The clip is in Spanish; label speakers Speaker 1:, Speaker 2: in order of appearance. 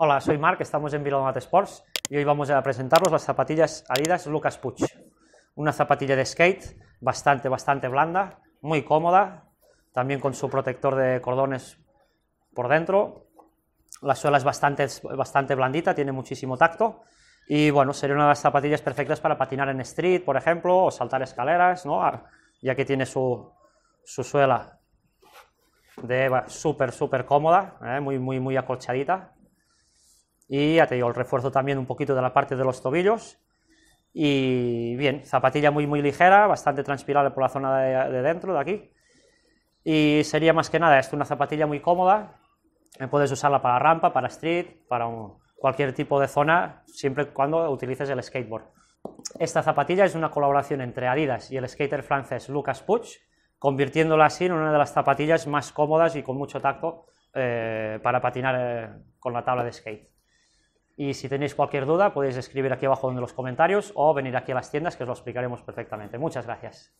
Speaker 1: Hola, soy Marc, estamos en Vilomat Sports y hoy vamos a presentaros las zapatillas Adidas Lucas Puch. Una zapatilla de skate bastante, bastante blanda, muy cómoda, también con su protector de cordones por dentro. La suela es bastante, bastante blandita, tiene muchísimo tacto y bueno, sería una de las zapatillas perfectas para patinar en street, por ejemplo, o saltar escaleras, ¿no? Ah, ya que tiene su, suela de súper, súper cómoda, ¿eh? muy, muy, muy acolchadita y ya te el refuerzo también un poquito de la parte de los tobillos. Y bien, zapatilla muy, muy ligera, bastante transpirable por la zona de, dentro, de aquí. Y sería más que nada esto, una zapatilla muy cómoda. Puedes usarla para rampa, para street, para cualquier tipo de zona, siempre y cuando utilices el skateboard. Esta zapatilla es una colaboración entre Adidas y el skater francés Lucas Puch, convirtiéndola así en una de las zapatillas más cómodas y con mucho tacto eh, para patinar eh, con la tabla de skate. Y si tenéis cualquier duda, podéis escribir aquí abajo en los comentarios o venir aquí a las tiendas que os lo explicaremos perfectamente. Muchas gracias.